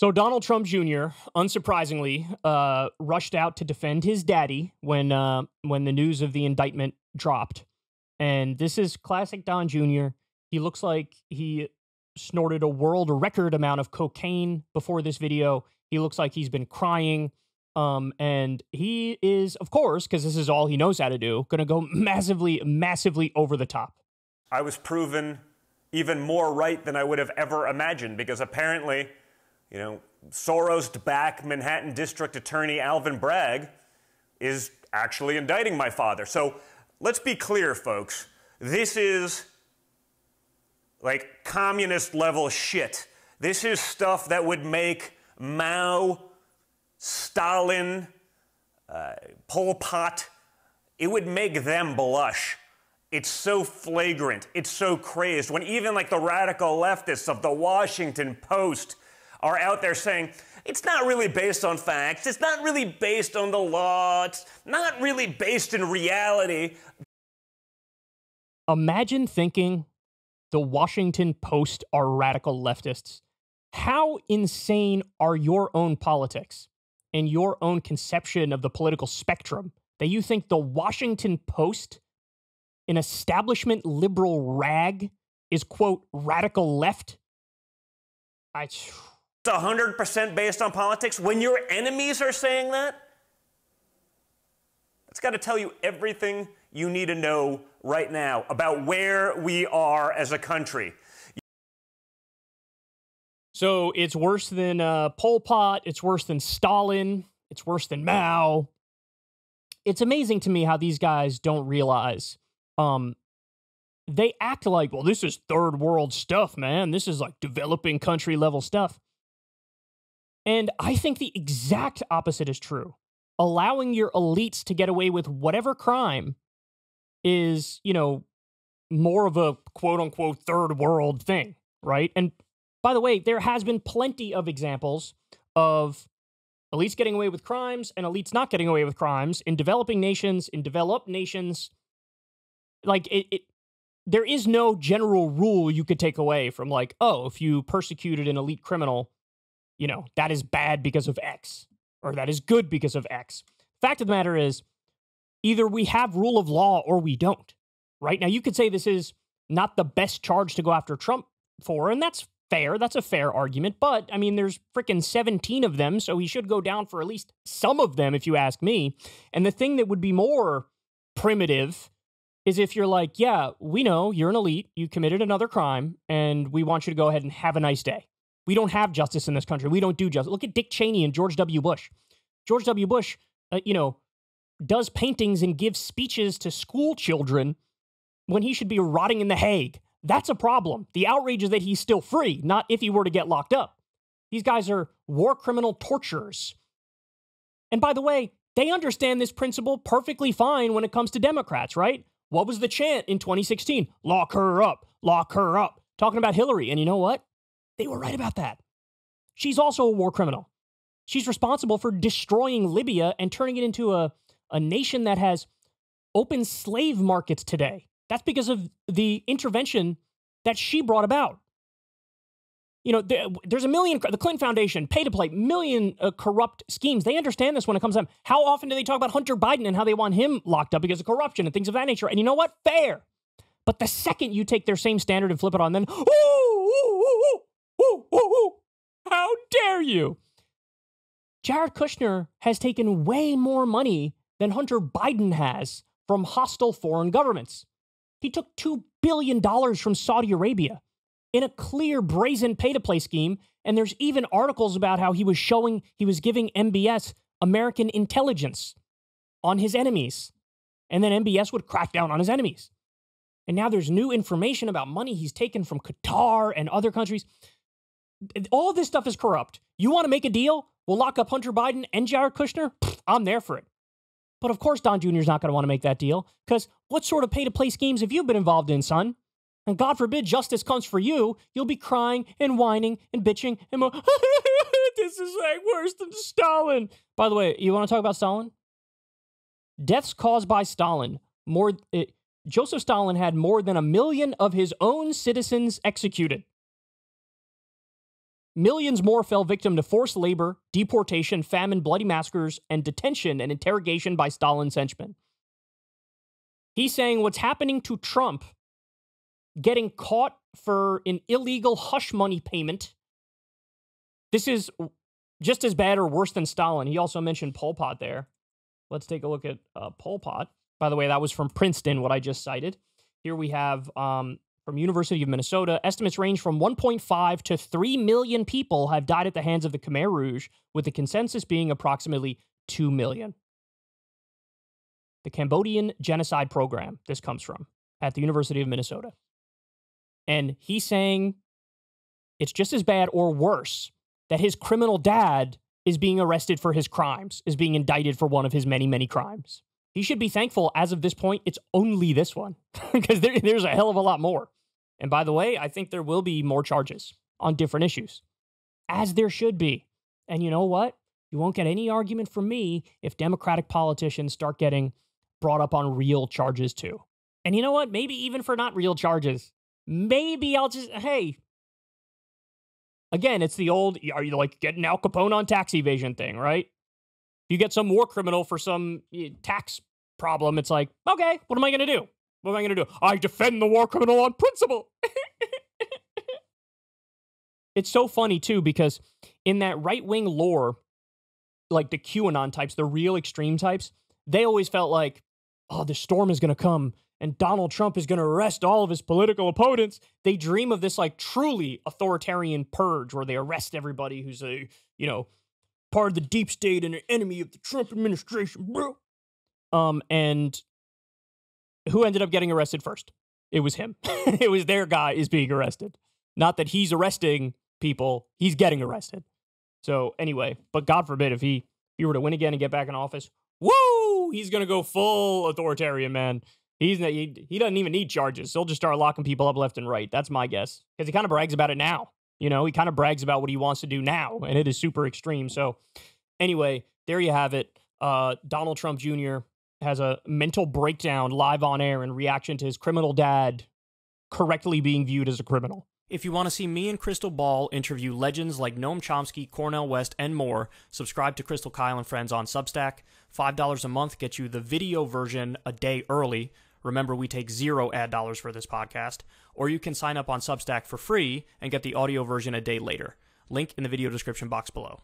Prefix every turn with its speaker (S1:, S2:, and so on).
S1: So Donald Trump Jr. unsurprisingly uh, rushed out to defend his daddy when uh, when the news of the indictment dropped, and this is classic Don Jr. He looks like he snorted a world record amount of cocaine before this video. He looks like he's been crying. Um, and he is, of course, because this is all he knows how to do, going to go massively, massively over the top.
S2: I was proven even more right than I would have ever imagined because apparently you know, Soros back Manhattan District Attorney Alvin Bragg is actually indicting my father. So let's be clear, folks. This is like communist level shit. This is stuff that would make Mao, Stalin, uh, Pol Pot, it would make them blush. It's so flagrant. It's so crazed. When even like the radical leftists of the Washington Post are out there saying, it's not really based on facts, it's not really based on the law, it's not really based in reality.
S1: Imagine thinking the Washington Post are radical leftists. How insane are your own politics and your own conception of the political spectrum that you think the Washington Post, an establishment liberal rag, is, quote, radical left?
S2: I. Tr- it's 100% based on politics, when your enemies are saying that, that's got to tell you everything you need to know right now about where we are as a country.
S1: So it's worse than uh, Pol Pot. It's worse than Stalin. It's worse than Mao. It's amazing to me how these guys don't realize. Um, they act like, well, this is third world stuff, man. This is like developing country level stuff. And I think the exact opposite is true. Allowing your elites to get away with whatever crime is, you know, more of a quote unquote third world thing, right? And by the way, there has been plenty of examples of elites getting away with crimes and elites not getting away with crimes in developing nations, in developed nations. Like it, it there is no general rule you could take away from like, oh, if you persecuted an elite criminal, you know, that is bad because of X or that is good because of X. Fact of the matter is, either we have rule of law or we don't. Right now, you could say this is not the best charge to go after Trump for, and that's fair. That's a fair argument. But I mean, there's freaking 17 of them, so he should go down for at least some of them, if you ask me. And the thing that would be more primitive is if you're like, yeah, we know you're an elite, you committed another crime, and we want you to go ahead and have a nice day. We don't have justice in this country. We don't do justice. Look at Dick Cheney and George W. Bush. George W. Bush, uh, you know, does paintings and gives speeches to school children when he should be rotting in the Hague. That's a problem. The outrage is that he's still free, not if he were to get locked up. These guys are war criminal torturers. And by the way, they understand this principle perfectly fine when it comes to Democrats, right? What was the chant in 2016? Lock her up, lock her up. Talking about Hillary. And you know what? They were right about that. She's also a war criminal. She's responsible for destroying Libya and turning it into a, a nation that has open slave markets today. That's because of the intervention that she brought about. You know, there's a million, the Clinton Foundation, pay to play, million uh, corrupt schemes. They understand this when it comes to them. How often do they talk about Hunter Biden and how they want him locked up because of corruption and things of that nature? And you know what? Fair. But the second you take their same standard and flip it on, then,
S2: ooh, dare you?
S1: Jared Kushner has taken way more money than Hunter Biden has from hostile foreign governments. He took $2 billion from Saudi Arabia in a clear, brazen pay to play scheme. And there's even articles about how he was showing, he was giving MBS American intelligence on his enemies. And then MBS would crack down on his enemies. And now there's new information about money he's taken from Qatar and other countries all this stuff is corrupt. You want to make a deal? We'll lock up Hunter Biden and Jared Kushner? Pfft, I'm there for it. But of course, Don Jr. is not going to want to make that deal because what sort of pay to play schemes have you been involved in, son? And God forbid justice comes for you, you'll be crying and whining and bitching and mo- this is like worse than Stalin. By the way, you want to talk about Stalin? Deaths caused by Stalin. More, it, eh, Joseph Stalin had more than a million of his own citizens executed. Millions more fell victim to forced labor, deportation, famine, bloody massacres, and detention and interrogation by Stalin's henchmen. He's saying what's happening to Trump getting caught for an illegal hush money payment. This is just as bad or worse than Stalin. He also mentioned Pol Pot there. Let's take a look at uh, Pol Pot. By the way, that was from Princeton, what I just cited. Here we have um, from University of Minnesota. Estimates range from 1.5 to 3 million people have died at the hands of the Khmer Rouge, with the consensus being approximately 2 million. The Cambodian Genocide Program, this comes from, at the University of Minnesota. And he's saying it's just as bad or worse that his criminal dad is being arrested for his crimes, is being indicted for one of his many, many crimes. He should be thankful as of this point, it's only this one because there, there's a hell of a lot more. And by the way, I think there will be more charges on different issues, as there should be. And you know what? You won't get any argument from me if Democratic politicians start getting brought up on real charges too. And you know what? Maybe even for not real charges. Maybe I'll just, hey, again, it's the old, are you like getting Al Capone on tax evasion thing, right? You get some war criminal for some tax problem. It's like, okay, what am I going to do? What am I going to do? I defend the war criminal on principle. it's so funny, too, because in that right wing lore, like the QAnon types, the real extreme types, they always felt like, oh, the storm is going to come and Donald Trump is going to arrest all of his political opponents. They dream of this like truly authoritarian purge where they arrest everybody who's a, you know, part of the deep state and an enemy of the Trump administration, bro. Um, and who ended up getting arrested first? It was him. it was their guy is being arrested. Not that he's arresting people, he's getting arrested. So anyway, but God forbid if he if he were to win again and get back in office, woo, he's gonna go full authoritarian man. He's he, he doesn't even need charges. He'll just start locking people up left and right. That's my guess because he kind of brags about it now. You know, he kind of brags about what he wants to do now, and it is super extreme. So anyway, there you have it. Uh, Donald Trump Jr has a mental breakdown live on air in reaction to his criminal dad correctly being viewed as a criminal. If you want to see me and Crystal Ball interview legends like Noam Chomsky, Cornell West, and more, subscribe to Crystal Kyle and Friends on Substack. $5 a month gets you the video version a day early. Remember, we take zero ad dollars for this podcast. Or you can sign up on Substack for free and get the audio version a day later. Link in the video description box below.